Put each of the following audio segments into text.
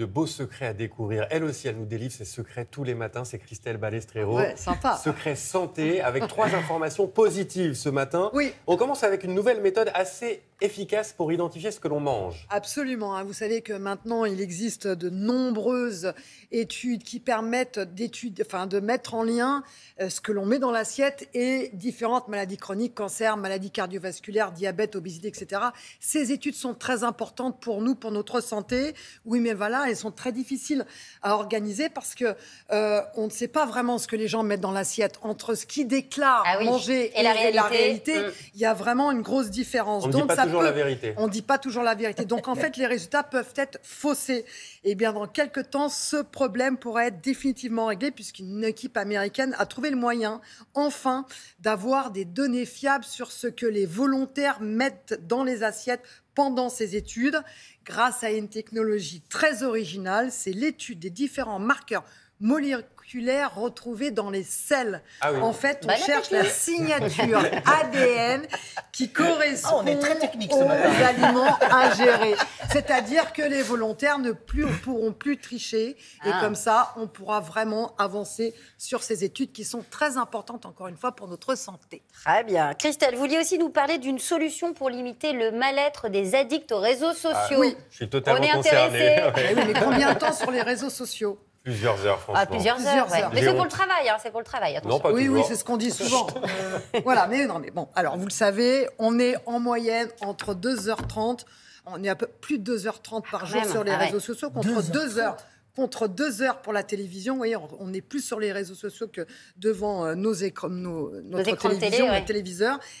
de beaux secrets à découvrir. Elle aussi, elle nous délivre ses secrets tous les matins. C'est Christelle Balestrero. Ouais, sympa. Secret santé avec trois informations positives ce matin. Oui. On commence avec une nouvelle méthode assez efficace pour identifier ce que l'on mange. Absolument. Hein. Vous savez que maintenant, il existe de nombreuses études qui permettent d'études, enfin, de mettre en lien euh, ce que l'on met dans l'assiette et différentes maladies chroniques, cancer, maladies cardiovasculaires, diabète, obésité, etc. Ces études sont très importantes pour nous, pour notre santé. Oui, mais voilà, elles sont très difficiles à organiser parce que euh, on ne sait pas vraiment ce que les gens mettent dans l'assiette entre ce qu'ils déclarent ah manger et, la réalité. Euh. Il y a vraiment une grosse différence. Donc ça la vérité. On ne dit pas toujours la vérité. Donc en fait, les résultats peuvent être faussés. Et eh bien dans quelques temps, ce problème pourrait être définitivement réglé puisqu'une équipe américaine a trouvé le moyen, enfin, d'avoir des données fiables sur ce que les volontaires mettent dans les assiettes pendant ces études grâce à une technologie très originale. C'est l'étude des différents marqueurs moléculaire retrouvée dans les selles. Ah en fait, on cherche la signature ADN qui ah, correspond aux aliments ingérés. C'est-à-dire que les volontaires ne pourront plus tricher et ah. comme ça, on pourra vraiment avancer sur ces études qui sont très importantes, encore une fois, pour notre santé. Très bien. Christelle, vous vouliez aussi nous parler d'une solution pour limiter le mal-être des addicts aux réseaux sociaux. oui, je suis totalement concernée. Eh mais combien de temps sur les réseaux sociaux Plusieurs heures, ah, franchement. plusieurs, heures, Mais c'est pour le travail, hein, c'est pour le travail, attention. oui, oui, c'est ce qu'on dit souvent. Euh, voilà, mais non, mais bon. Alors, vous le savez, on est en moyenne entre 2h30, on est à peu plus de 2h30 par ah, jour sur les réseaux sociaux, contre 2h contre deux heures pour la télévision. Vous voyez, on est plus sur les réseaux sociaux que devant euh, nos, écrans, nos notre télévision, télé,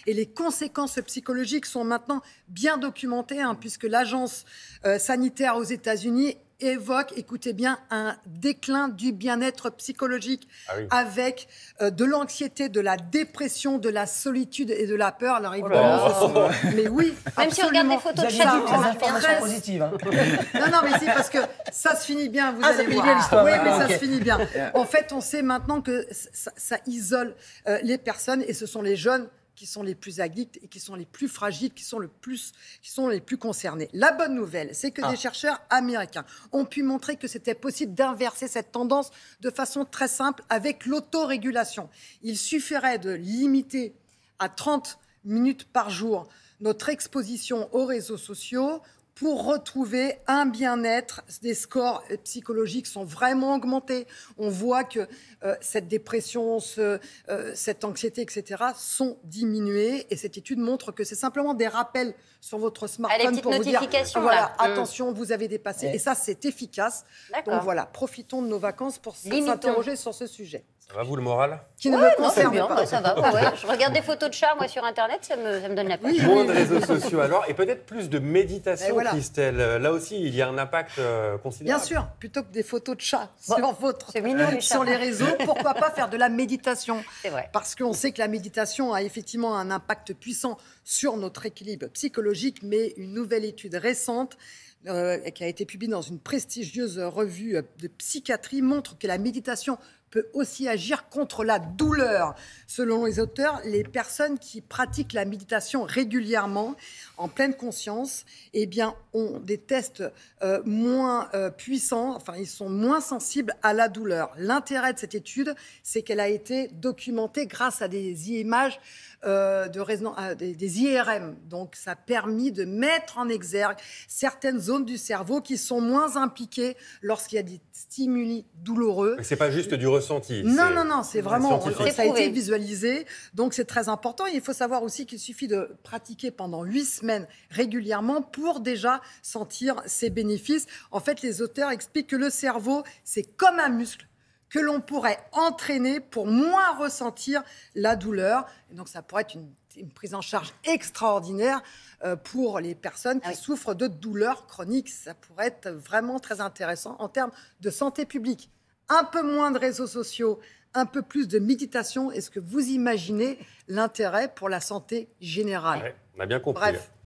Et les conséquences psychologiques sont maintenant bien documentées, hein, puisque l'agence euh, sanitaire aux États-Unis évoque, écoutez bien, un déclin du bien-être psychologique ah avec euh, de l'anxiété, de la dépression, de la solitude et de la peur. Alors oh évidemment, mais oui, même si on regarde des photos de c'est une positives. positive. Hein. non, non, mais c'est parce que ça se finit bien. Vous ah, allez voir. oui, mais ça se finit bien. En fait, on sait maintenant que ça, isole euh, les personnes et ce sont les jeunes qui sont les plus addicts et qui sont les plus fragiles, qui sont, le plus, qui sont les plus concernés. La bonne nouvelle, c'est que ah. des chercheurs américains ont pu montrer que c'était possible d'inverser cette tendance de façon très simple avec l'autorégulation. Il suffirait de limiter à 30 minutes par jour notre exposition aux réseaux sociaux pour retrouver un bien-être. Des scores euh, psychologiques sont vraiment augmentés. On voit que euh, cette dépression, ce, euh, cette anxiété, etc., sont diminuées. Et cette étude montre que c'est simplement des rappels sur votre ah, smartphone pour vous dire voilà, mm. attention, vous avez dépassé. Et ça, c'est efficace. Donc voilà, profitons de nos vacances pour s'interroger sur ce sujet. Ça va vous le moral Qui ne me concerne pas. ça va. Je regarde des photos de chats moi sur internet, ça me, ça me donne la peine. Moins de réseaux sociaux alors, et peut-être plus de méditation. Ben voilà. Christelle. Euh, là aussi, il y a un impact euh, considérable. Bien sûr, plutôt que des photos de chats sur, votre, les sur les réseaux, pourquoi pas faire de la méditation vrai. Parce qu'on sait que la méditation a effectivement un impact puissant sur notre équilibre psychologique, mais une nouvelle étude récente euh, qui a été publiée dans une prestigieuse revue de psychiatrie montre que la méditation peut aussi agir contre la douleur. Selon les auteurs, les personnes qui pratiquent la méditation régulièrement, en pleine conscience, eh bien, ont des tests euh, moins euh, puissants, enfin, ils sont moins sensibles à la douleur. L'intérêt de cette étude, c'est qu'elle a été documentée grâce à des images euh, de résonance, des, IRM. Donc, ça a permis de mettre en exergue certaines zones du cerveau qui sont moins impliquées lorsqu'il y a des stimuli douloureux. C'est pas juste du non, non, non, c'est vraiment, ça a été visualisé. Donc, c'est très important. il faut savoir aussi qu'il suffit de pratiquer pendant huit semaines régulièrement pour déjà sentir ses bénéfices. En fait, les auteurs expliquent que le cerveau, c'est comme un muscle que l'on pourrait entraîner pour moins ressentir la douleur. donc ça pourrait être une, prise en charge extraordinaire euh, pour les personnes qui ah souffrent de douleurs chroniques. Ça pourrait être vraiment très intéressant en termes de santé publique un peu moins de réseaux sociaux, un peu plus de méditation, est-ce que vous imaginez l'intérêt pour la santé générale On a bien compris. Hein.